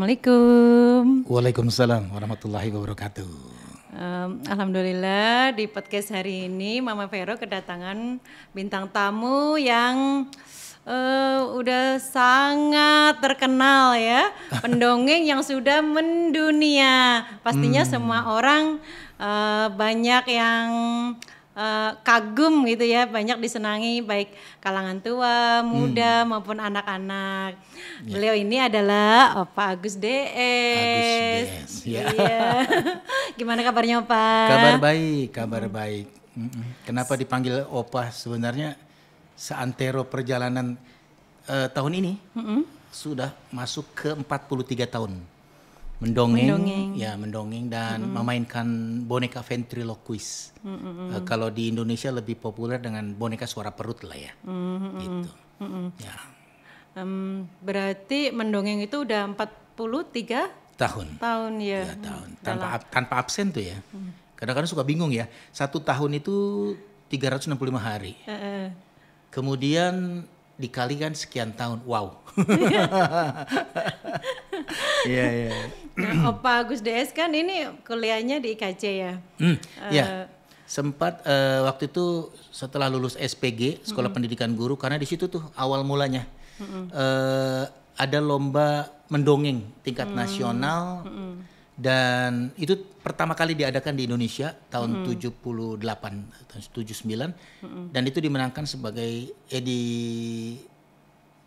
Assalamualaikum. Waalaikumsalam warahmatullahi wabarakatuh. Um, Alhamdulillah di podcast hari ini Mama Vero kedatangan bintang tamu yang uh, udah sangat terkenal ya, pendongeng yang sudah mendunia. Pastinya hmm. semua orang uh, banyak yang Eh, kagum gitu ya, banyak disenangi baik kalangan tua, muda hmm. maupun anak-anak. Ya. Beliau ini adalah oh, Pak Agus DS. Agus DS. Ya. Iya. Gimana kabarnya Pak? Kabar baik, kabar hmm. baik. Kenapa dipanggil Opa sebenarnya seantero perjalanan uh, tahun ini -hmm. sudah masuk ke 43 tahun mendongeng, mendongeng. ya mendongeng dan mm -hmm. memainkan boneka ventriloquist. Mm -hmm. uh, kalau di Indonesia lebih populer dengan boneka suara perut lah ya, mm -hmm. gitu. Mm -hmm. Ya. Um, berarti mendongeng itu udah 43 tahun. Tahun ya. ya tahun. Tanpa ab, tanpa absen tuh ya. Kadang-kadang suka bingung ya. Satu tahun itu 365 hari. Uh -uh. Kemudian dikalikan sekian tahun. Wow. Iya, iya. Nah, Opa Agus DS kan ini kuliahnya di IKC ya. Hmm, uh, ya. Sempat uh, waktu itu setelah lulus SPG, Sekolah -hmm. Pendidikan Guru karena di situ tuh awal mulanya. Mm -hmm. uh, ada lomba mendongeng tingkat -hmm. nasional. Mm -hmm dan itu pertama kali diadakan di Indonesia tahun mm. 78 tahun 79 mm. dan itu dimenangkan sebagai eh di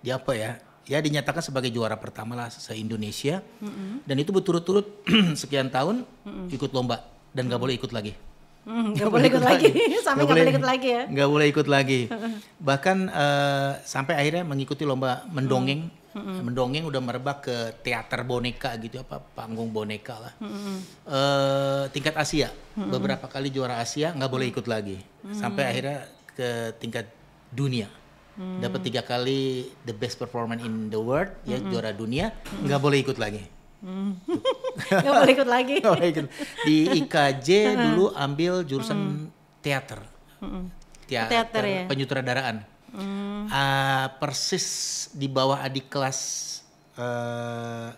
di apa ya ya dinyatakan sebagai juara pertama lah se Indonesia mm. dan itu berturut-turut sekian tahun mm. ikut lomba dan nggak boleh ikut lagi gak, gak boleh ikut lagi sampai nggak boleh ikut lagi ya nggak boleh ikut lagi bahkan uh, sampai akhirnya mengikuti lomba mendongeng mm Mm-hmm. Mendongeng udah merebak ke teater boneka gitu ya, apa panggung boneka lah. Mm-hmm. E, tingkat Asia mm-hmm. beberapa kali juara Asia nggak boleh ikut lagi mm-hmm. sampai akhirnya ke tingkat dunia. Mm-hmm. Dapat tiga kali the best performance in the world mm-hmm. ya juara dunia nggak mm-hmm. boleh ikut lagi. Nggak boleh ikut lagi. boleh ikut. Di IKJ dulu ambil jurusan mm. teater. Mm. Teater, teater ya? penyutradaraan. Mm. Uh, persis di bawah adik kelas uh,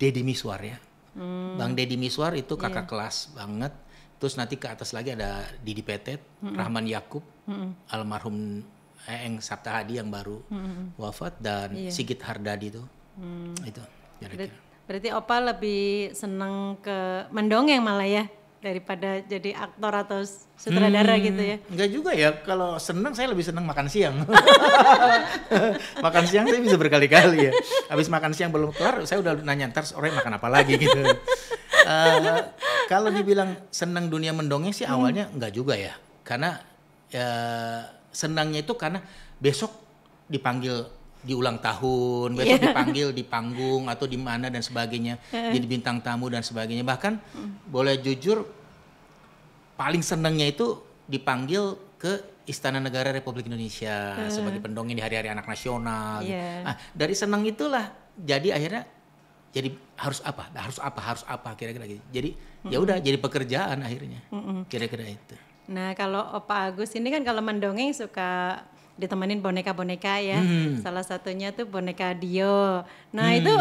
Deddy Miswar ya. Mm. Bang Deddy Miswar itu iya. kakak yeah. kelas banget. Terus nanti ke atas lagi ada Didi Petet, mm Rahman Yakub, mm almarhum Eng Sabta Hadi yang baru mm wafat dan yeah. Sigit Hardadi itu. Mm. Itu kira-kira. Berarti Opa lebih senang ke mendongeng malah ya? daripada jadi aktor atau sutradara hmm, gitu ya? Enggak juga ya, kalau seneng saya lebih seneng makan siang. makan siang saya bisa berkali-kali ya. Habis makan siang belum kelar, saya udah nanya ntar sore makan apa lagi gitu. uh, kalau dibilang senang dunia mendongeng sih hmm. awalnya hmm. enggak juga ya. Karena uh, senangnya itu karena besok dipanggil di ulang tahun, besok iya. dipanggil di panggung atau di mana dan sebagainya, jadi bintang tamu dan sebagainya. Bahkan mm. boleh jujur paling senangnya itu dipanggil ke Istana Negara Republik Indonesia uh. sebagai pendongeng di hari-hari anak nasional. Gitu. Yeah. Nah, dari senang itulah jadi akhirnya jadi harus apa harus apa harus apa kira-kira gitu jadi mm-hmm. ya udah jadi pekerjaan akhirnya mm kira-kira itu nah kalau Pak Agus ini kan kalau mendongeng suka ditemenin boneka-boneka ya. Hmm. Salah satunya tuh boneka Dio. Nah, hmm. itu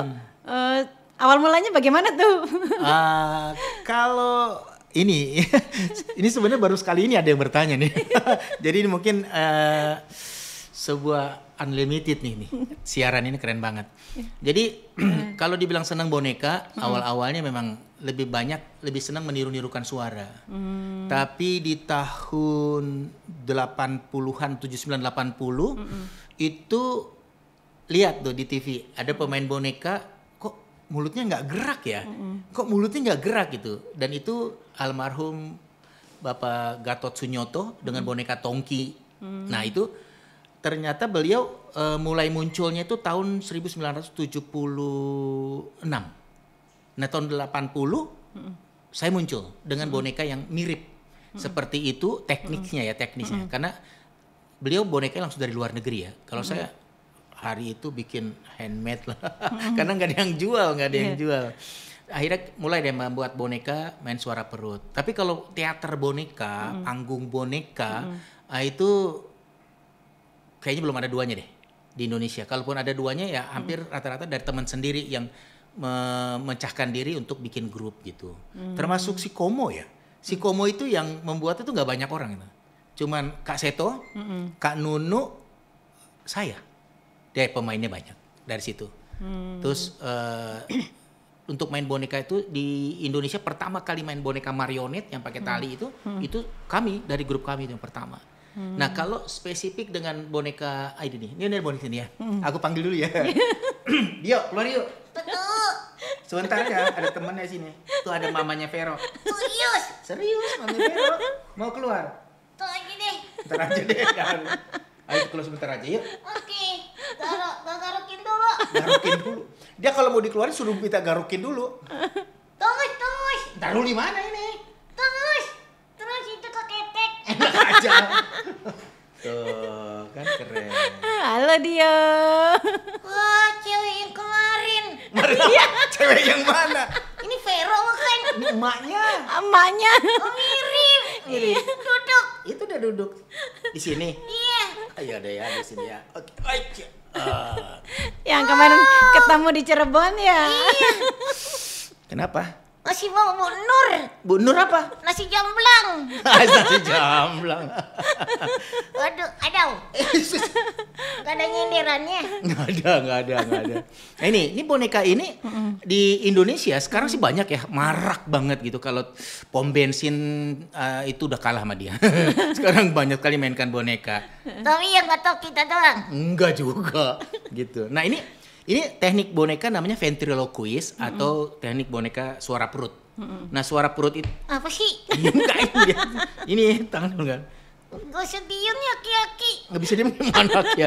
uh, awal mulanya bagaimana tuh? uh, kalau ini ini sebenarnya baru sekali ini ada yang bertanya nih. Jadi mungkin uh, sebuah unlimited nih nih. Siaran ini keren banget. Iya. Jadi kalau dibilang senang boneka, awal-awalnya memang lebih banyak lebih senang meniru-nirukan suara. Hmm. Tapi di tahun 80-an 79 80 hmm. itu lihat tuh di TV ada pemain boneka kok mulutnya nggak gerak ya? Hmm. Kok mulutnya nggak gerak gitu? Dan itu almarhum Bapak Gatot Sunyoto dengan boneka Tongki. Hmm. Nah, itu ternyata beliau uh, mulai munculnya itu tahun 1976. Nah, tahun 80 hmm. saya muncul dengan hmm. boneka yang mirip hmm. seperti itu tekniknya ya, teknisnya. Hmm. Karena beliau boneka langsung dari luar negeri ya. Kalau hmm. saya hari itu bikin handmade lah. Hmm. Karena nggak ada yang jual, nggak ada yeah. yang iya. jual. Akhirnya mulai deh membuat boneka main suara perut. Tapi kalau teater boneka, hmm. panggung boneka, hmm. itu kayaknya belum ada duanya deh di Indonesia. Kalaupun ada duanya ya hampir hmm. rata-rata dari teman sendiri yang memecahkan diri untuk bikin grup gitu. Hmm. Termasuk si Komo ya. Si hmm. Komo itu yang membuat itu nggak banyak orang itu. Cuman Kak Seto, hmm. Kak Nunu, saya. Deh pemainnya banyak dari situ. Hmm. Terus uh, untuk main boneka itu di Indonesia pertama kali main boneka marionet yang pakai tali hmm. itu hmm. itu kami dari grup kami yang pertama. Hmm. Nah kalau spesifik dengan boneka ah, ID nih, ini ada boneka ini ya. Hmm. Aku panggil dulu ya. Dio, keluar yuk. Tuh. Sebentar ya, ada temennya sini. Tuh ada mamanya Vero. Serius? Serius, mamanya Vero. Mau keluar? Tuh aja deh. Ntar aja deh. Ayo keluar sebentar aja yuk. Oke. Okay. garukin dulu. Garukin dulu. Dia kalau mau dikeluarin suruh minta garukin dulu. Terus, terus. Ntar dulu di mana ini? Terus. Terus itu ke ketek. Enak aja. Tuh, kan keren. Halo dia. Wah, cewek yang kemarin. Kemarin iya. cewek yang mana? Ini Vero kan Ini emaknya. Emaknya. Oh, mirip. Mirip. Iya. Duduk. Itu udah duduk. Di sini? Iya. Ayo ah, iya deh ya, di sini ya. Oke. Okay. Uh. Ya. Yang kemarin oh. ketemu di Cirebon ya? Iya. Kenapa? Masih mau Bu Nur. Bu Nur apa? Nasi jamblang. nasi jamblang. Waduh, ada. gak ada nyindirannya. Gak ada, gak ada, gak ada. Nah, ini, ini boneka ini di Indonesia sekarang sih banyak ya, marak banget gitu. Kalau pom bensin uh, itu udah kalah sama dia. sekarang banyak kali mainkan boneka. Tapi yang gak tau kita doang. Enggak juga, gitu. Nah ini ini teknik boneka namanya ventriloquist mm -hmm. atau teknik boneka suara perut. Mm -hmm. Nah, suara perut itu apa sih? Enggak ini. Dia. Ini tangan kan. Gak usah diem aki kaki. Gak bisa diem gimana kaki.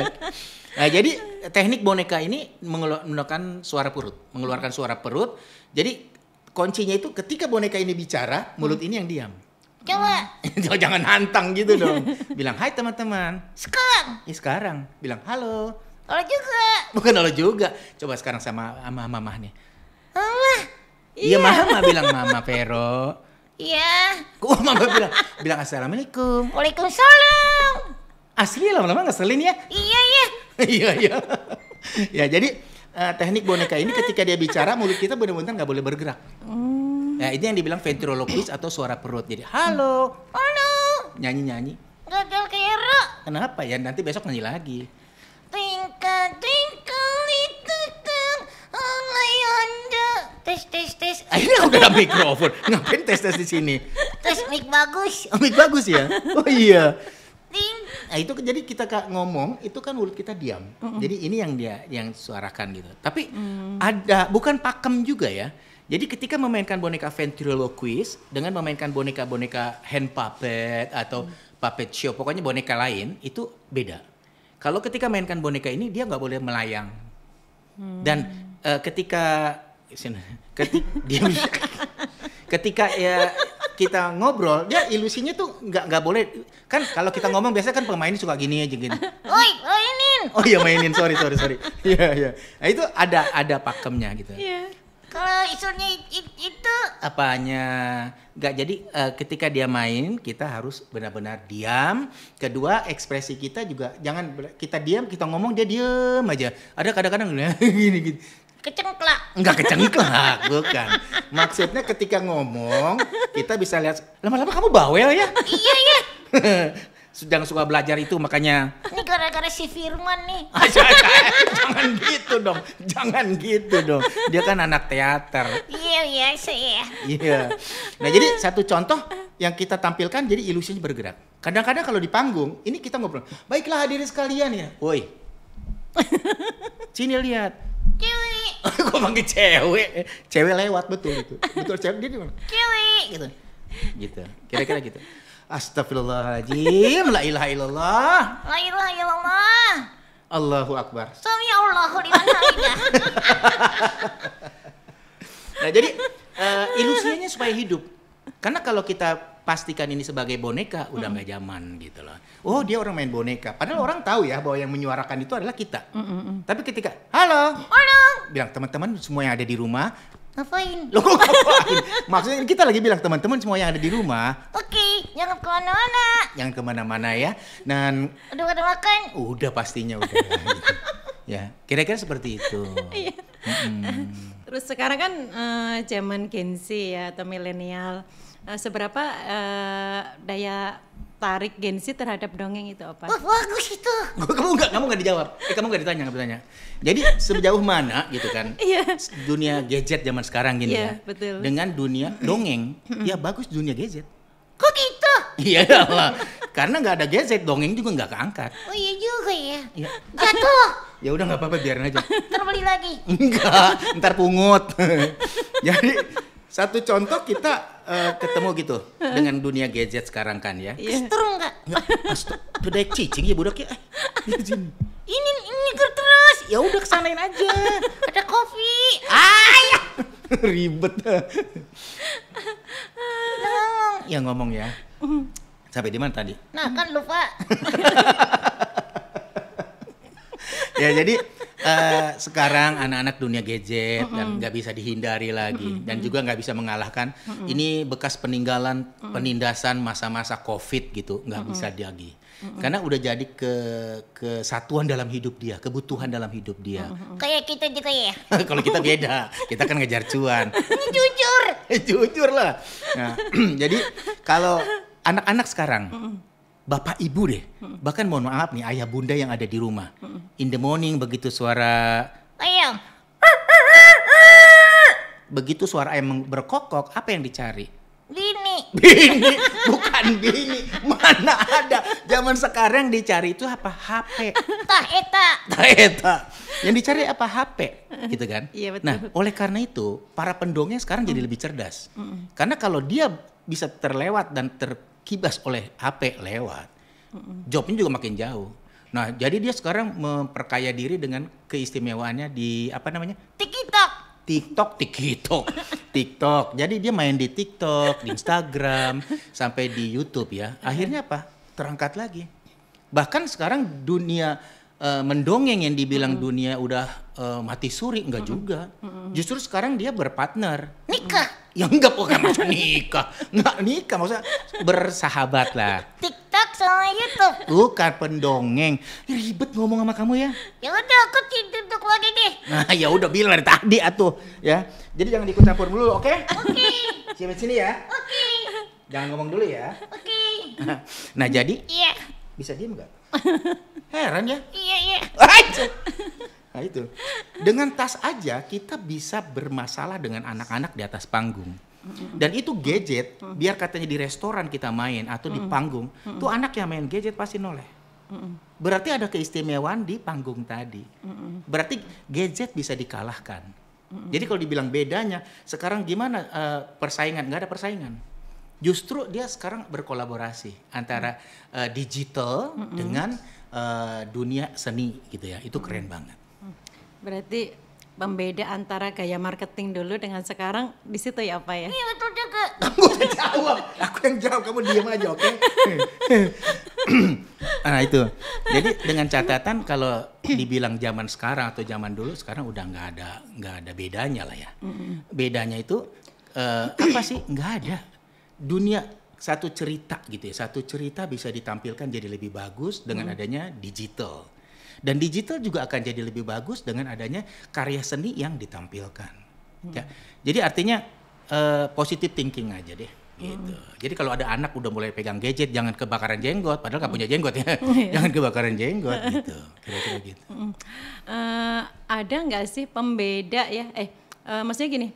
Nah, jadi teknik boneka ini menggunakan suara perut, mengeluarkan suara perut. Jadi kuncinya itu ketika boneka ini bicara, mulut mm. ini yang diam. Coba. Jangan hantang gitu dong. Bilang, "Hai teman-teman." Sekarang. Ya, sekarang. Bilang, "Halo." Oleh juga. Bukan oleh juga. Coba sekarang sama sama mama nih. Mama. Iya, ya, mama bilang mama Vero. Iya. Kok mama bilang bilang assalamualaikum. Waalaikumsalam. Asli lama-lama ngeselin ya. Iya iya. iya iya. ya jadi uh, teknik boneka ini ketika dia bicara mulut kita benar-benar nggak boleh bergerak. Hmm. Nah ini yang dibilang ventriloquist atau suara perut. Jadi halo. Halo. Nyanyi nyanyi. Gagal kayak Kenapa ya? Nanti besok nyanyi lagi. Twinkle, twinkle, little star oh my wonder. Tes, tes, tes. Ini aku dalam mikrofon. Ngapain tes-tes di sini? Tes mic bagus. Oh, mic bagus ya? Oh iya. Nah itu jadi kita ngomong itu kan mulut kita diam. Uh -uh. Jadi ini yang dia yang suarakan gitu. Tapi hmm. ada bukan pakem juga ya. Jadi ketika memainkan boneka ventriloquist dengan memainkan boneka-boneka hand puppet atau mm. puppet show, pokoknya boneka lain itu beda kalau ketika mainkan boneka ini dia nggak boleh melayang. Hmm. Dan uh, ketika ketika dia ketika ya kita ngobrol dia ilusinya tuh nggak nggak boleh kan kalau kita ngomong biasanya kan pemainnya suka gini aja gini oi mainin oh iya mainin sorry sorry sorry Ya yeah, iya nah, itu ada ada pakemnya gitu yeah. Kalau isunya itu apanya? Gak jadi uh, ketika dia main kita harus benar-benar diam. Kedua ekspresi kita juga jangan kita diam kita ngomong dia diam aja. Ada kadang-kadang gini gini kecengklak. Enggak kecengklak, bukan. Maksudnya ketika ngomong, kita bisa lihat lama-lama kamu bawel ya. Iya, iya. sedang suka belajar itu makanya. Ini gara-gara si Firman nih. jangan gitu dong, jangan gitu dong. Dia kan anak teater. Iya iya saya. Iya. Nah jadi satu contoh yang kita tampilkan jadi ilusinya bergerak. Kadang-kadang kalau di panggung ini kita ngobrol. Baiklah hadirin sekalian ya. Woi. Sini lihat cewek gue panggil cewek cewek lewat betul itu betul cewek dia di mana cewek gitu gitu kira-kira gitu Astagfirullahaladzim, la ilaha illallah. La ilaha illallah. Allahu Akbar. Sami Allahu liman Nah jadi uh, ilusinya supaya hidup. Karena kalau kita pastikan ini sebagai boneka udah nggak mm. zaman gitu loh. Oh dia orang main boneka. Padahal mm. orang tahu ya bahwa yang menyuarakan itu adalah kita. Mm -mm. Tapi ketika halo, halo, bilang teman-teman semua yang ada di rumah Ngapain? Loh kok ngapain? Maksudnya kita lagi bilang teman-teman semua yang ada di rumah. Oke, okay, jangan kemana-mana. Jangan kemana-mana ya. Dan udah pada makan? Udah pastinya udah. gitu. Ya, kira-kira seperti itu. hmm. Terus sekarang kan uh, zaman Gen Z ya atau milenial, uh, seberapa uh, daya tarik gensi terhadap dongeng itu apa? Wah bagus itu. kamu nggak kamu nggak dijawab. Eh kamu nggak ditanya enggak ditanya. Jadi sejauh mana gitu kan? Iya. Dunia gadget zaman sekarang gini iya, ya. betul. Dengan dunia dongeng, ya bagus dunia gadget. Kok gitu? Iya ya lah. Karena nggak ada gadget, dongeng juga nggak keangkat. Oh iya juga ya. Iya. Jatuh. ya udah nggak apa-apa biarin aja. Terbeli lagi. Enggak, ntar pungut. Jadi satu contoh kita uh, ketemu gitu dengan dunia gadget sekarang kan ya. Kesetrum enggak? Bedek cicing ya ya eh, iya, ini ini terus. Ya udah kesanain aja. Ada kopi. Ah iya. Ribet. Nah, ya ngomong ya. Sampai di mana tadi? Nah kan lupa. ya jadi Eh, sekarang anak-anak dunia gadget mm -hmm. dan nggak bisa dihindari lagi mm -hmm. dan juga nggak bisa mengalahkan mm -hmm. ini bekas peninggalan mm -hmm. penindasan masa-masa covid gitu nggak mm -hmm. bisa lagi mm -hmm. karena udah jadi ke kesatuan dalam hidup dia kebutuhan dalam hidup dia mm -hmm. kayak kita juga ya kalau kita beda kita kan ngejar cuan jujur jujur lah nah, jadi kalau anak-anak sekarang mm -hmm bapak ibu deh, hmm. bahkan mohon maaf nih ayah bunda yang ada di rumah. Hmm. In the morning begitu suara ayam, begitu suara ayam berkokok, apa yang dicari? Bini. Bini, bukan bini. Mana ada? Zaman sekarang dicari itu apa? HP. Taeta. Taeta. Yang dicari apa? HP, gitu kan? Iya betul. Nah, oleh karena itu para pendongeng sekarang hmm. jadi lebih cerdas. Hmm. Karena kalau dia bisa terlewat dan ter kibas oleh HP lewat, mm-hmm. jobnya juga makin jauh. Nah, jadi dia sekarang memperkaya diri dengan keistimewaannya di apa namanya? TikTok. TikTok, TikTok, TikTok. Jadi dia main di TikTok, di Instagram, sampai di YouTube ya. Akhirnya apa? Terangkat lagi. Bahkan sekarang dunia uh, mendongeng yang dibilang mm. dunia udah uh, mati suri enggak mm. juga. Mm. Justru sekarang dia berpartner. Nikah. Mm. Ya enggak bukan masa nikah. Enggak nikah maksudnya bersahabat lah. TikTok sama YouTube. Bukan pendongeng. Ya ribet ngomong sama kamu ya. Ya udah aku tidur lagi deh. Nah, ya udah bilang dari tadi atuh ya. Jadi jangan ikut campur dulu, oke? Okay? Oke. Okay. Sini sini ya. Oke. Okay. Jangan ngomong dulu ya. Oke. Okay. Nah, jadi Iya. Yeah. Bisa diam enggak? Heran ya? Iya, iya. Nah itu. Dengan tas aja kita bisa bermasalah dengan anak-anak di atas panggung. Dan itu gadget, biar katanya di restoran kita main atau di panggung, tuh anak yang main gadget pasti noleh. Berarti ada keistimewaan di panggung tadi. Berarti gadget bisa dikalahkan. Jadi kalau dibilang bedanya, sekarang gimana uh, persaingan? Gak ada persaingan justru dia sekarang berkolaborasi antara hmm. uh, digital hmm. dengan uh, dunia seni gitu ya. Itu keren hmm. banget. Hmm. Berarti pembeda antara gaya marketing dulu dengan sekarang di situ ya apa ya? Iya betul juga. Aku yang jawab, aku yang jawab kamu diam aja oke? Okay? nah itu, jadi dengan catatan kalau dibilang zaman sekarang atau zaman dulu sekarang udah nggak ada nggak ada bedanya lah ya. Hmm. Bedanya itu uh, apa sih? Nggak ada dunia satu cerita gitu ya satu cerita bisa ditampilkan jadi lebih bagus dengan hmm. adanya digital dan digital juga akan jadi lebih bagus dengan adanya karya seni yang ditampilkan hmm. ya jadi artinya uh, positive thinking aja deh hmm. gitu hmm. jadi kalau ada anak udah mulai pegang gadget jangan kebakaran jenggot padahal nggak hmm. punya jenggot ya oh, iya. jangan kebakaran jenggot gitu kira-kira gitu uh, ada nggak sih pembeda ya eh uh, maksudnya gini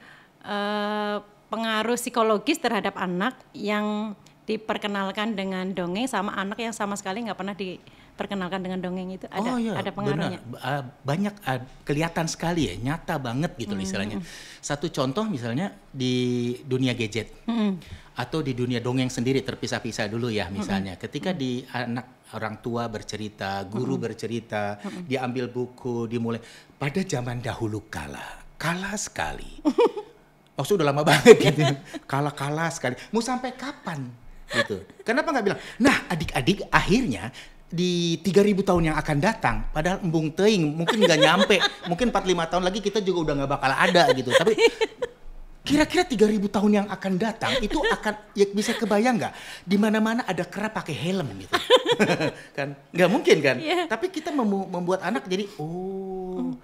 uh, pengaruh psikologis terhadap anak yang diperkenalkan dengan dongeng sama anak yang sama sekali nggak pernah diperkenalkan dengan dongeng itu ada oh, iya, ada pengaruhnya benar. Ah, banyak ah, kelihatan sekali ya nyata banget gitu misalnya. -hmm. misalnya satu contoh misalnya di dunia gadget -hmm. atau di dunia dongeng sendiri terpisah-pisah dulu ya hmm. misalnya -hmm. ketika di anak orang tua bercerita guru -hmm. bercerita -hmm. diambil buku dimulai pada zaman dahulu kala kala sekali maksudnya oh, udah lama banget gitu kalah-kalah sekali mau sampai kapan gitu kenapa nggak bilang nah adik-adik akhirnya di 3000 tahun yang akan datang padahal embung teing mungkin nggak nyampe mungkin lima tahun lagi kita juga udah nggak bakal ada gitu tapi kira-kira 3000 tahun yang akan datang itu akan ya bisa kebayang nggak di mana-mana ada kera pakai helm gitu kan nggak mungkin kan yeah. tapi kita membuat anak jadi oh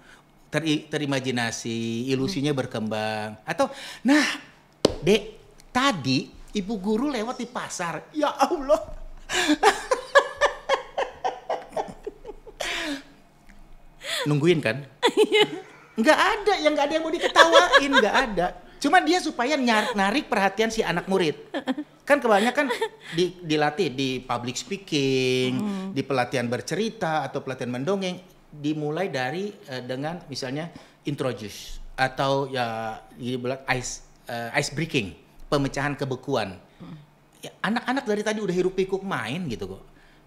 ter terimajinasi, ilusinya hmm. berkembang. Atau, nah, dek, tadi ibu guru lewat di pasar. Ya Allah. Nungguin kan? Iya. Nggak ada, yang nggak ada yang mau diketawain, nggak ada. Cuma dia supaya nyar narik perhatian si anak murid. Kan kebanyakan di dilatih di public speaking, hmm. di pelatihan bercerita atau pelatihan mendongeng dimulai dari uh, dengan misalnya introduce atau ya dibilang ice uh, ice breaking, pemecahan kebekuan. Ya, anak-anak ya, dari tadi udah hirup pikuk main gitu kok.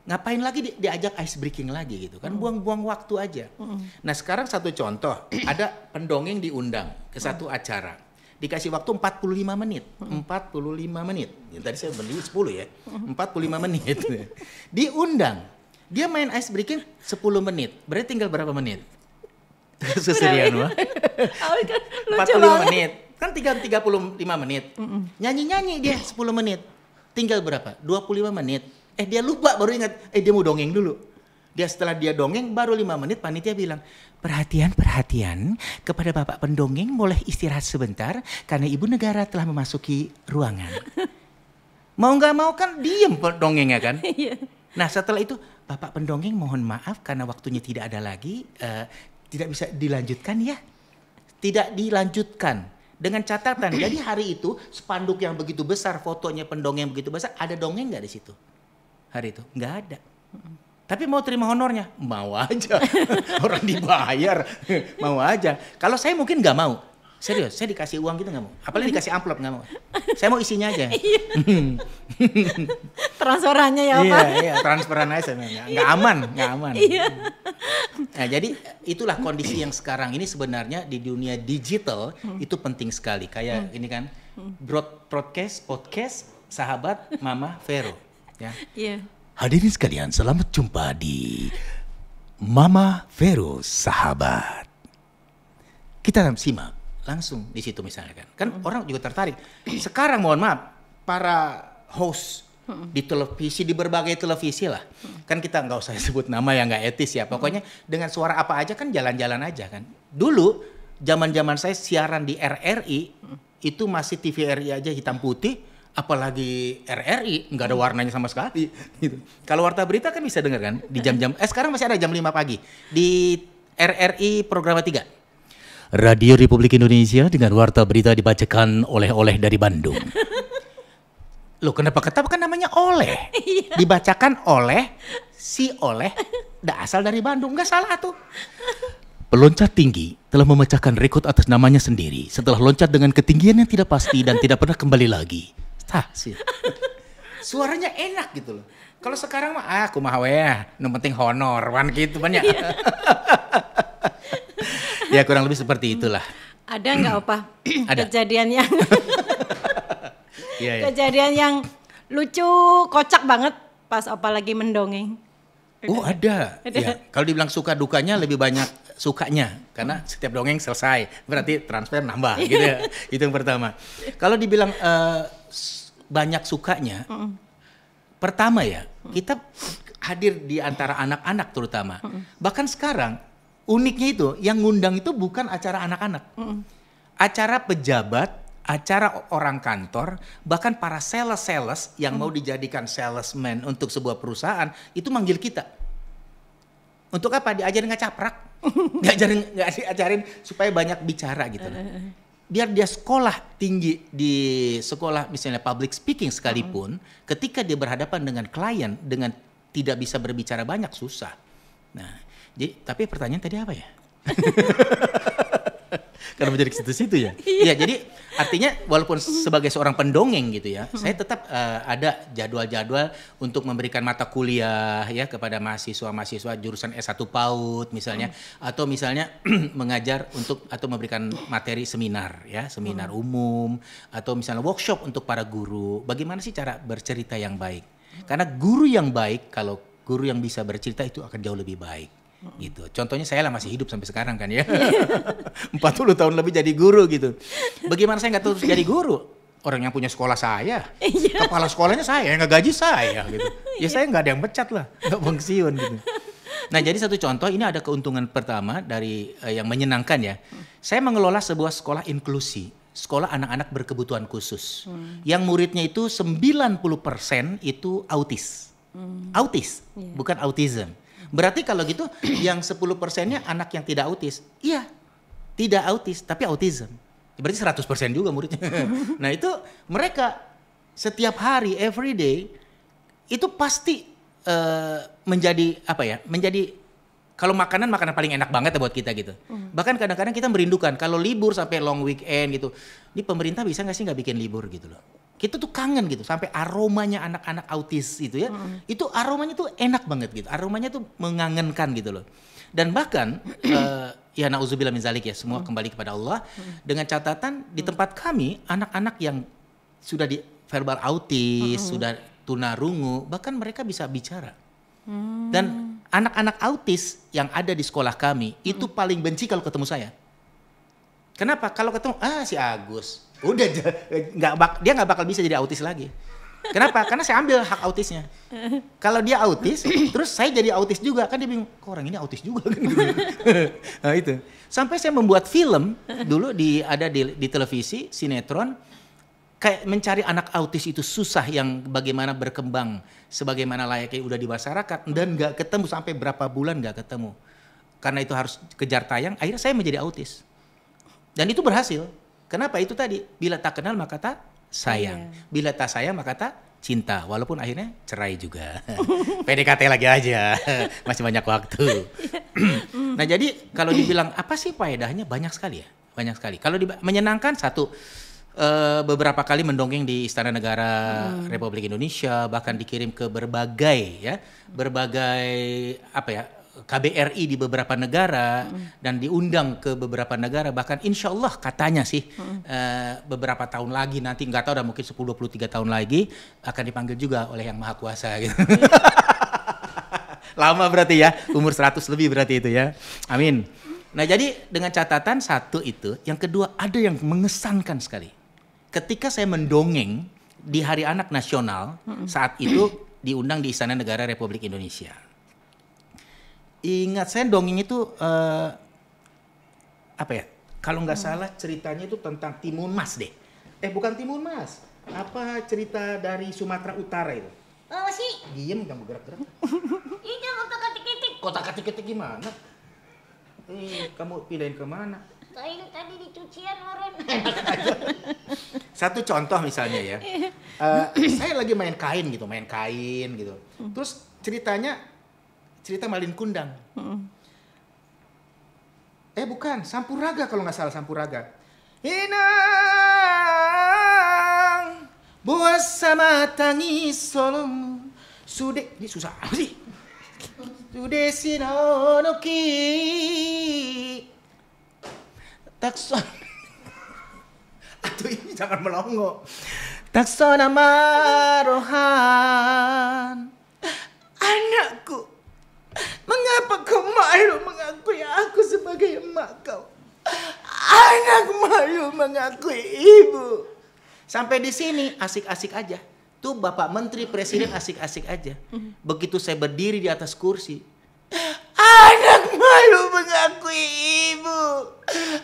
Ngapain lagi di, diajak ice breaking lagi gitu kan hmm. buang-buang hmm. waktu aja. Hmm. Nah, sekarang satu contoh, ada pendongeng diundang ke hmm. satu hmm. acara. Dikasih waktu 45 menit. 45 hmm. menit. Ya, tadi saya beli 10 ya. 45 menit. Diundang dia main ice breaking 10 menit. Berarti tinggal berapa menit? Susirian mah. puluh menit. Kan tiga tiga puluh lima menit. Nyanyi-nyanyi dia 10 menit. Tinggal berapa? 25 menit. Eh dia lupa baru ingat. Eh dia mau dongeng dulu. Dia setelah dia dongeng baru lima menit panitia bilang, "Perhatian, perhatian, kepada Bapak pendongeng boleh istirahat sebentar karena Ibu negara telah memasuki ruangan." mau nggak mau kan diem dongengnya kan? Iya. nah setelah itu Bapak pendongeng mohon maaf karena waktunya tidak ada lagi, uh, tidak bisa dilanjutkan ya. Tidak dilanjutkan dengan catatan. jadi hari itu spanduk yang begitu besar, fotonya pendongeng begitu besar, ada dongeng nggak di situ? Hari itu nggak ada. Tapi mau terima honornya? Mau aja. Orang dibayar, mau aja. Kalau saya mungkin nggak mau. Serius, saya dikasih uang gitu nggak mau. Apalagi iya. dikasih amplop nggak mau. Saya mau isinya aja. Iya. Transferannya ya apa? Iya, iya, transferan aja nggak iya. aman, nggak aman. Nah, jadi itulah kondisi yang sekarang ini sebenarnya di dunia digital hmm. itu penting sekali. Kayak hmm. ini kan hmm. broad broadcast, podcast, sahabat Mama Vero, ya. Iya. Hadirin sekalian, selamat jumpa di Mama Vero Sahabat. Kita simak langsung di situ misalnya kan. Kan hmm. orang juga tertarik. Sekarang mohon maaf para host hmm. di televisi di berbagai televisi lah. Hmm. Kan kita nggak usah sebut nama yang nggak etis ya. Pokoknya hmm. dengan suara apa aja kan jalan-jalan aja kan. Dulu zaman-zaman saya siaran di RRI itu masih TVRI aja hitam putih apalagi RRI nggak ada warnanya sama sekali iya. gitu. Kalau warta berita kan bisa dengar kan di jam-jam eh sekarang masih ada jam 5 pagi di RRI program 3 Radio Republik Indonesia dengan warta berita dibacakan oleh-oleh dari Bandung. Lo kenapa ketawa kan namanya oleh. Iya. Dibacakan oleh si oleh da asal dari Bandung. Gak salah tuh. Peloncat tinggi telah memecahkan rekod atas namanya sendiri setelah loncat dengan ketinggian yang tidak pasti dan tidak pernah kembali lagi. Tah, sih. Suaranya enak gitu loh. Kalau sekarang mah aku ah, mah ya, penting honor wan gitu banyak. Iya. ya kurang lebih seperti hmm. itulah. Ada nggak apa Ada. kejadian yang iya, iya. kejadian yang lucu kocak banget pas opa lagi mendongeng? Oh ada. Ya, kalau dibilang suka dukanya lebih banyak sukanya karena setiap dongeng selesai berarti transfer nambah iya. gitu ya. Itu yang pertama. Kalau dibilang uh, banyak sukanya, pertama ya kita hadir di antara anak-anak terutama. Bahkan sekarang uniknya itu yang ngundang itu bukan acara anak-anak. Mm. Acara pejabat, acara orang kantor, bahkan para sales-sales yang mm. mau dijadikan salesman untuk sebuah perusahaan itu manggil kita. Untuk apa? Diajarin nggak caprak, diajarin nggak diajarin supaya banyak bicara gitu. Loh. Eh, eh, eh. Biar dia sekolah tinggi di sekolah misalnya public speaking sekalipun, mm. ketika dia berhadapan dengan klien dengan tidak bisa berbicara banyak susah. Nah, jadi, tapi pertanyaan tadi apa ya? Karena menjadi situ-situ ya. Iya. iya, jadi artinya walaupun sebagai seorang pendongeng gitu ya, saya tetap uh, ada jadwal-jadwal untuk memberikan mata kuliah ya kepada mahasiswa-mahasiswa jurusan S1 PAUD misalnya mm. atau misalnya mengajar untuk atau memberikan materi seminar ya, seminar mm. umum atau misalnya workshop untuk para guru. Bagaimana sih cara bercerita yang baik? Karena guru yang baik kalau guru yang bisa bercerita itu akan jauh lebih baik hmm. gitu. Contohnya saya lah masih hidup sampai sekarang kan ya. 40 tahun lebih jadi guru gitu. Bagaimana saya nggak terus jadi guru? Orang yang punya sekolah saya, iya. kepala sekolahnya saya, yang gaji saya gitu. Iya. Ya saya nggak ada yang pecat lah, nggak pensiun gitu. Nah jadi satu contoh ini ada keuntungan pertama dari uh, yang menyenangkan ya. Saya mengelola sebuah sekolah inklusi sekolah anak-anak berkebutuhan khusus. Hmm. Yang muridnya itu 90% itu autis. Hmm. Autis, yeah. bukan autism. Berarti kalau gitu yang 10 persennya anak yang tidak autis. Iya, tidak autis tapi autism. Berarti 100 persen juga muridnya. nah itu mereka setiap hari, every day itu pasti uh, menjadi apa ya? Menjadi kalau makanan makanan paling enak banget ya buat kita gitu. Mm. Bahkan kadang-kadang kita merindukan kalau libur sampai long weekend gitu. Ini pemerintah bisa nggak sih nggak bikin libur gitu loh? kita tuh kangen gitu sampai aromanya anak-anak autis itu ya hmm. itu aromanya tuh enak banget gitu aromanya tuh mengangenkan gitu loh dan bahkan uh, ya nauzubillah min zalik ya semua hmm. kembali kepada Allah hmm. dengan catatan di mm. tempat kami anak-anak yang sudah di verbal autis hmm. sudah tunarungu bahkan mereka bisa bicara hmm. dan anak-anak autis yang ada di sekolah kami hmm. itu paling benci kalau ketemu saya kenapa kalau ketemu ah si Agus udah nggak bak dia nggak bakal bisa jadi autis lagi Kenapa? Karena saya ambil hak autisnya. Kalau dia autis, terus saya jadi autis juga. Kan dia bingung, kok orang ini autis juga? Gitu. nah itu. Sampai saya membuat film, dulu di ada di, di televisi, sinetron, kayak mencari anak autis itu susah yang bagaimana berkembang, sebagaimana layaknya udah di masyarakat, dan nggak ketemu sampai berapa bulan nggak ketemu. Karena itu harus kejar tayang, akhirnya saya menjadi autis. Dan itu berhasil Kenapa itu tadi? Bila tak kenal maka tak sayang. Yeah. Bila tak sayang maka tak cinta. Walaupun akhirnya cerai juga. PDKT lagi aja. Masih banyak waktu. nah, jadi kalau dibilang apa sih faedahnya? Banyak sekali ya. Banyak sekali. Kalau menyenangkan satu Uh, beberapa kali mendongeng di Istana Negara hmm. Republik Indonesia bahkan dikirim ke berbagai ya berbagai apa ya KBRI di beberapa negara mm. dan diundang ke beberapa negara bahkan insya Allah katanya sih mm. uh, beberapa tahun lagi nanti nggak tahu udah mungkin 10-23 tahun lagi akan dipanggil juga oleh yang maha kuasa gitu. Lama berarti ya umur 100 lebih berarti itu ya. Amin. Nah jadi dengan catatan satu itu, yang kedua ada yang mengesankan sekali. Ketika saya mendongeng di Hari Anak Nasional saat itu diundang di Istana Negara Republik Indonesia ingat saya dongeng itu uh, eh, apa ya? Kalau nggak hmm. salah ceritanya itu tentang timun mas deh. Eh bukan timun mas, apa cerita dari Sumatera Utara itu? Oh sih. Diem kamu gerak-gerak. itu kota ketik-ketik. Kota ketik-ketik gimana? Eh, kamu pilihin kemana? Kain tadi di cucian Satu contoh misalnya ya. Uh, saya lagi main kain gitu, main kain gitu. Hmm. Terus ceritanya cerita Malin Kundang. Hmm. Eh bukan, Sampuraga kalau nggak salah Sampuraga. Inang buas sama tangis solom sude ini susah apa sih? Sude sinonoki takson atau ini jangan melongo Taksona rohan Anakku Mengapa kau malu mengakui aku sebagai emak kau? Anak malu mengakui ibu. Sampai di sini asik-asik aja. Tuh Bapak Menteri Presiden asik-asik aja. Begitu saya berdiri di atas kursi. Anak malu mengakui ibu.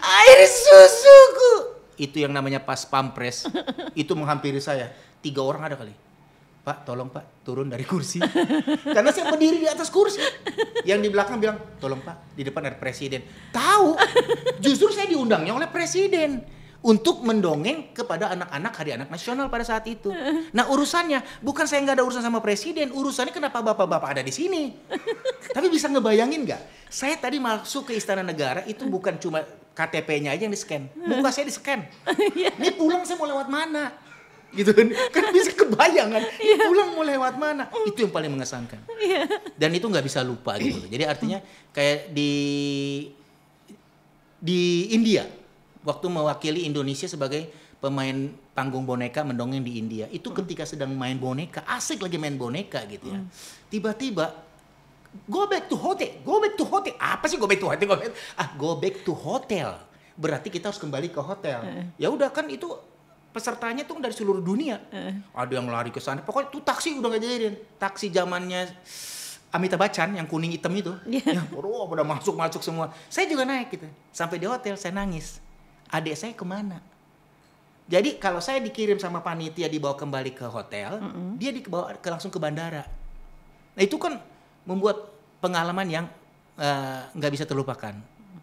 Air susuku. Itu yang namanya pas pampres. Itu menghampiri saya. Tiga orang ada kali Pak tolong Pak turun dari kursi. Karena saya berdiri di atas kursi. Yang di belakang bilang tolong Pak di depan ada presiden. Tahu justru saya diundangnya oleh presiden untuk mendongeng kepada anak-anak Hari Anak Nasional pada saat itu. Nah urusannya bukan saya nggak ada urusan sama presiden, urusannya kenapa bapak-bapak ada di sini. Tapi bisa ngebayangin nggak? Saya tadi masuk ke Istana Negara itu bukan cuma KTP-nya aja yang di scan, muka saya di scan. Iya. Ini pulang saya mau lewat mana? gitu kan kan bisa kebayangan yeah. pulang mau lewat mana mm. itu yang paling mengesankan yeah. dan itu nggak bisa lupa gitu loh jadi artinya kayak di di India waktu mewakili Indonesia sebagai pemain panggung boneka mendongeng di India itu mm. ketika sedang main boneka asik lagi main boneka gitu ya mm. tiba-tiba go back to hotel go back to hotel apa sih go back to hotel go back ah go back to hotel berarti kita harus kembali ke hotel eh. ya udah kan itu pesertanya tuh dari seluruh dunia. Uh. Ada yang lari ke sana. Pokoknya tuh taksi udah gak jadi. Taksi zamannya Amita Bacan yang kuning hitam itu. Yeah. Yang udah masuk-masuk semua. Saya juga naik gitu. Sampai di hotel saya nangis. Adik saya kemana? Jadi kalau saya dikirim sama panitia dibawa kembali ke hotel, mm -hmm. dia dibawa ke, langsung ke bandara. Nah itu kan membuat pengalaman yang eh, nggak uh, bisa terlupakan.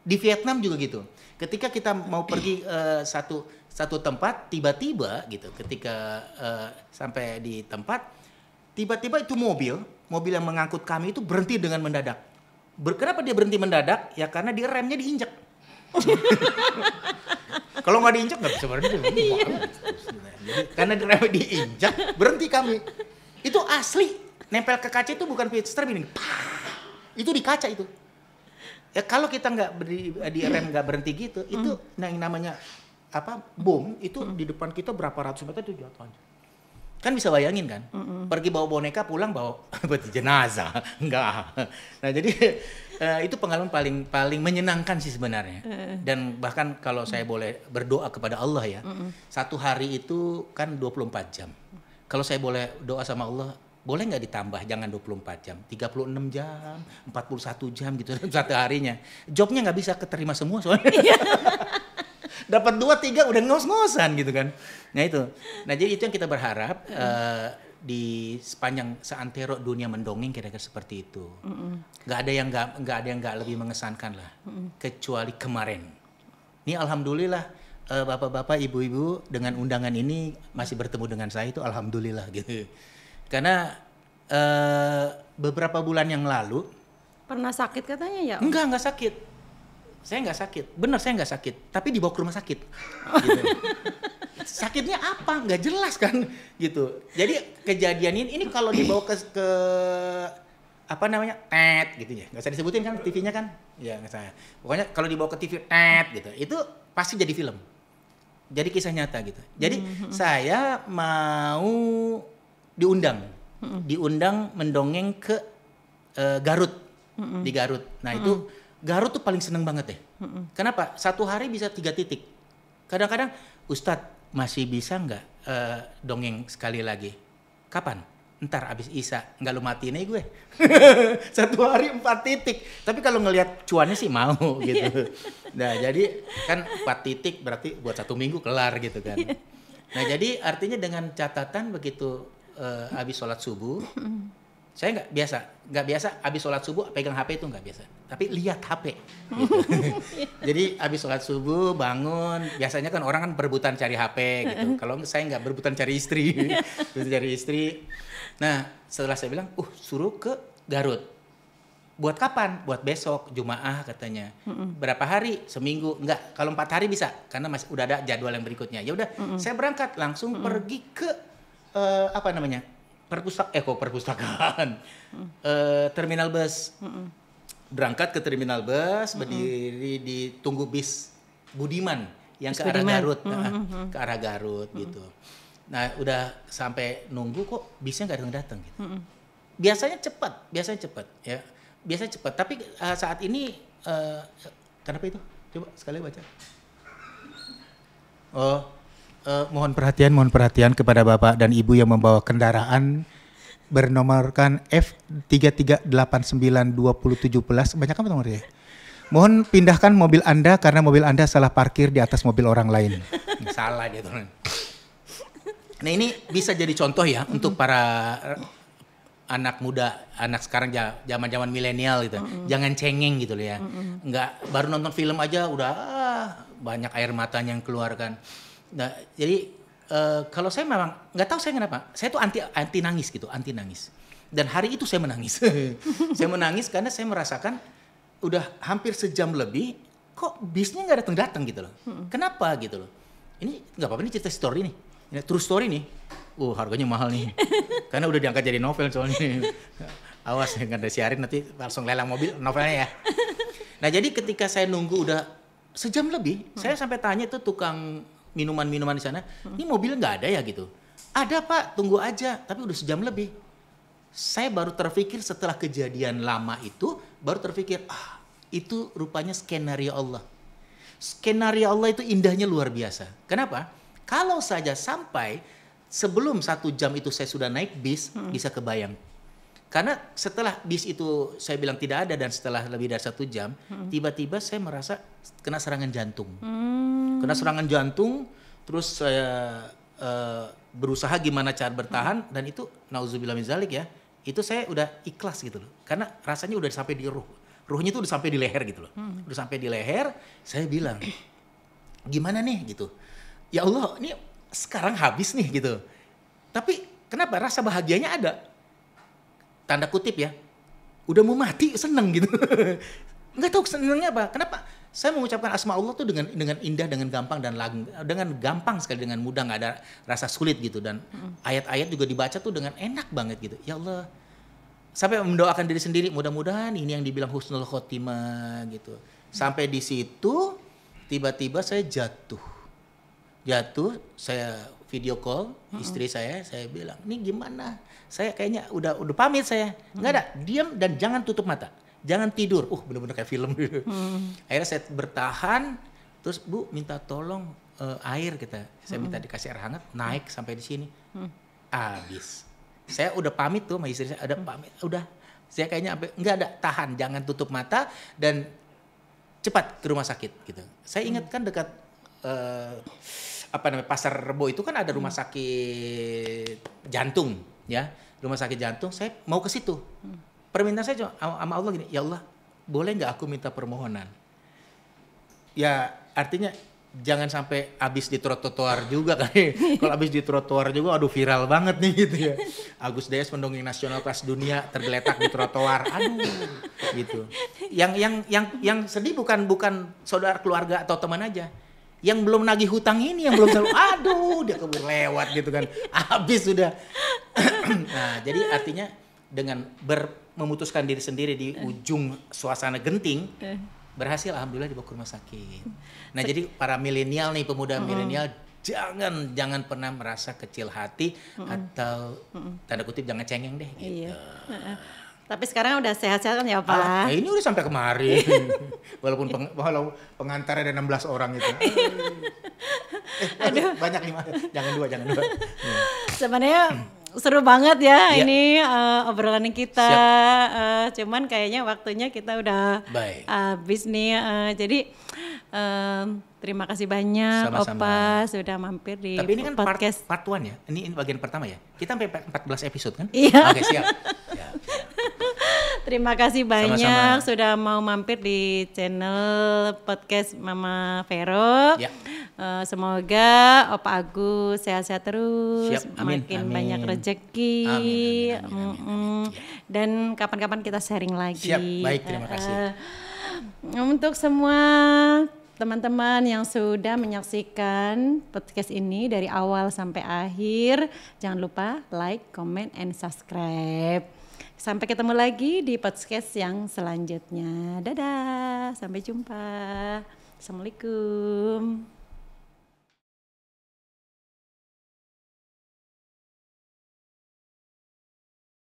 Di Vietnam juga gitu. Ketika kita mau pergi uh, satu satu tempat tiba-tiba gitu ketika uh, sampai di tempat tiba-tiba itu mobil mobil yang mengangkut kami itu berhenti dengan mendadak. Ber, kenapa dia berhenti mendadak? Ya karena dia remnya diinjak. Kalau nggak diinjak nggak bisa berhenti. Jadi iya. karena remnya diinjak berhenti kami. Itu asli nempel ke kaca itu bukan pitster ini. Itu di kaca itu. Ya kalau kita nggak di, di rem nggak berhenti gitu, itu hmm. Nah yang namanya apa bom itu mm. di depan kita berapa ratus meter itu jatuh aja. Kan bisa bayangin kan? Mm -hmm. Pergi bawa boneka pulang bawa berarti jenazah. Enggak. Nah, jadi uh, itu pengalaman paling paling menyenangkan sih sebenarnya. -hmm. Dan bahkan kalau saya boleh berdoa kepada Allah ya. Mm -hmm. Satu hari itu kan 24 jam. Kalau saya boleh doa sama Allah, boleh nggak ditambah jangan 24 jam 36 jam 41 jam gitu satu harinya jobnya nggak bisa keterima semua soalnya iya. dapat dua tiga udah ngos-ngosan gitu kan nah itu nah jadi itu yang kita berharap mm. uh, di sepanjang seantero dunia mendongeng kira-kira seperti itu mm -mm. ada yang nggak nggak ada yang nggak lebih mengesankan lah mm -mm. kecuali kemarin ini alhamdulillah uh, bapak-bapak ibu-ibu dengan undangan ini masih bertemu dengan saya itu alhamdulillah gitu karena uh, beberapa bulan yang lalu pernah sakit katanya ya enggak enggak sakit saya nggak sakit benar saya nggak sakit tapi dibawa ke rumah sakit gitu. sakitnya apa nggak jelas kan gitu jadi kejadian ini ini kalau dibawa ke, ke apa namanya tet e gitu ya nggak usah disebutin kan TV-nya kan ya nggak saya pokoknya kalau dibawa ke TV tet gitu itu pasti jadi film jadi kisah nyata gitu jadi mm -hmm. saya mau diundang mm -hmm. diundang mendongeng ke uh, Garut mm -hmm. di Garut nah mm -hmm. itu mm-hmm. Garut tuh paling seneng banget ya. Mm -mm. Kenapa? Satu hari bisa tiga titik. Kadang-kadang, Ustadz masih bisa nggak uh, dongeng sekali lagi? Kapan? Ntar abis Isa, nggak lu matiin aja gue. Satu hari empat titik. Tapi kalau ngelihat cuannya sih mau gitu. nah jadi kan empat titik berarti buat satu minggu kelar gitu kan. Iya. nah jadi artinya dengan catatan begitu uh, eh, abis sholat subuh, saya nggak biasa nggak biasa abis sholat subuh pegang HP itu nggak biasa tapi lihat HP gitu. jadi abis sholat subuh bangun biasanya kan orang kan berebutan cari HP gitu kalau saya nggak berebutan cari istri iya. cari istri nah setelah saya bilang uh suruh ke Garut buat kapan buat besok Jumaah katanya berapa hari seminggu nggak kalau empat hari bisa karena masih udah ada jadwal yang berikutnya ya udah saya berangkat langsung pergi ke uh, apa namanya perpustak eh kok perpustakaan uh, terminal bus mm berangkat ke terminal bus berdiri di tunggu bis Budiman yang bis ke Budiman. arah Garut nah, ke arah Garut -hmm. gitu nah udah sampai nunggu kok bisnya nggak datang datang gitu -hmm. biasanya cepat biasanya cepat ya biasanya cepat tapi uh, saat ini uh, kenapa itu coba sekali baca oh Uh, mohon perhatian, mohon perhatian kepada Bapak dan Ibu yang membawa kendaraan bernomorkan f 3389217 Banyak apa nomornya? Mohon pindahkan mobil Anda karena mobil Anda salah parkir di atas mobil orang lain. salah dia tuh. Nah ini bisa jadi contoh ya mm-hmm. untuk para eh, anak muda, anak sekarang zaman-zaman milenial gitu. Mm-hmm. Jangan cengeng gitu loh ya. Mm-hmm. Nggak baru nonton film aja udah ah, banyak air matanya yang keluarkan. Nah, jadi uh, kalau saya memang nggak tahu saya kenapa, saya tuh anti anti nangis gitu, anti nangis. Dan hari itu saya menangis. saya menangis karena saya merasakan udah hampir sejam lebih kok bisnya nggak datang datang gitu loh. Hmm. Kenapa gitu loh? Ini nggak apa-apa ini cerita story nih, ini true story nih. Uh harganya mahal nih, karena udah diangkat jadi novel soalnya. Awas nggak ada siarin nanti langsung lelang mobil novelnya ya. Nah jadi ketika saya nunggu udah sejam lebih, hmm. saya sampai tanya tuh tukang minuman-minuman di sana. Hmm. Ini mobil nggak ada ya gitu. Ada pak, tunggu aja. Tapi udah sejam lebih. Saya baru terpikir setelah kejadian lama itu, baru terpikir ah itu rupanya skenario Allah. Skenario Allah itu indahnya luar biasa. Kenapa? Kalau saja sampai sebelum satu jam itu saya sudah naik bis, hmm. bisa kebayang karena setelah bis itu saya bilang tidak ada dan setelah lebih dari satu jam, tiba-tiba saya merasa kena serangan jantung. Hmm. Kena serangan jantung, terus saya uh, berusaha gimana cara bertahan hmm. dan itu nauzubillah zalik ya. Itu saya udah ikhlas gitu loh. Karena rasanya udah sampai di ruh. Ruhnya tuh udah sampai di leher gitu loh. Hmm. Udah sampai di leher, saya bilang gimana nih gitu. Ya Allah, ini sekarang habis nih gitu. Tapi kenapa rasa bahagianya ada? tanda kutip ya udah mau mati seneng gitu nggak tahu senengnya apa kenapa saya mengucapkan asma Allah tuh dengan dengan indah dengan gampang dan lang, dengan gampang sekali dengan mudah nggak ada rasa sulit gitu dan ayat-ayat juga dibaca tuh dengan enak banget gitu ya Allah sampai mendoakan diri sendiri mudah-mudahan ini yang dibilang husnul khotimah gitu sampai di situ tiba-tiba saya jatuh jatuh saya video call hmm. istri saya saya bilang ini gimana saya kayaknya udah udah pamit saya nggak ada diam dan jangan tutup mata jangan tidur uh bener-bener kayak film gitu hmm. akhirnya saya bertahan terus bu minta tolong uh, air kita saya hmm. minta dikasih air hangat naik sampai di sini hmm. habis saya udah pamit tuh sama istri saya ada mm. pamit udah saya kayaknya nggak ada tahan jangan tutup mata dan cepat ke rumah sakit gitu saya mm. ingatkan dekat uh, apa namanya pasar rebo itu kan ada rumah hmm. sakit jantung ya rumah sakit jantung saya mau ke situ hmm. permintaan saya cuma sama Allah gini ya Allah boleh nggak aku minta permohonan ya artinya jangan sampai habis di trotoar juga kan Kalau habis di trotoar juga aduh viral banget nih gitu ya. Agus Des mendongeng nasional kelas dunia tergeletak di trotoar. Aduh gitu. Yang yang yang yang sedih bukan bukan saudara keluarga atau teman aja yang belum nagih hutang ini yang belum selalu aduh dia keburu lewat gitu kan habis sudah nah jadi artinya dengan ber, memutuskan diri sendiri di eh. ujung suasana genting eh. berhasil alhamdulillah dibawa ke rumah sakit nah jadi para milenial nih pemuda milenial jangan jangan pernah merasa kecil hati atau tanda kutip jangan cengeng deh iya. gitu tapi sekarang udah sehat-sehat kan ya Pak? Ah, ini udah sampai kemarin. Walaupun peng, walau pengantar ada 16 orang itu. eh, Aduh. Banyak nih, Jangan dua, jangan dua. Hmm. Sebenarnya seru banget ya, ya. ini uh, obrolan kita. Uh, cuman kayaknya waktunya kita udah Baik. habis nih. Uh, jadi um, terima kasih banyak Sama-sama. Opa sudah mampir di Tapi ini kan podcast. part part one ya. Ini, ini bagian pertama ya. Kita sampai 14 episode kan? Iya. Oke, siap. siap. Terima kasih banyak Sama-sama. Ya. sudah mau mampir di channel podcast Mama Vero. Ya. Uh, semoga Opa Agus sehat-sehat terus, Siap. Amin. makin amin. banyak rezeki. Ya. Dan kapan-kapan kita sharing lagi. Siap. Baik, terima eh, kasih. uh, untuk semua teman-teman yang sudah menyaksikan podcast ini dari awal sampai akhir, jangan lupa like, comment, and subscribe. Sampai ketemu lagi di podcast yang selanjutnya. Dadah, sampai jumpa. Assalamualaikum.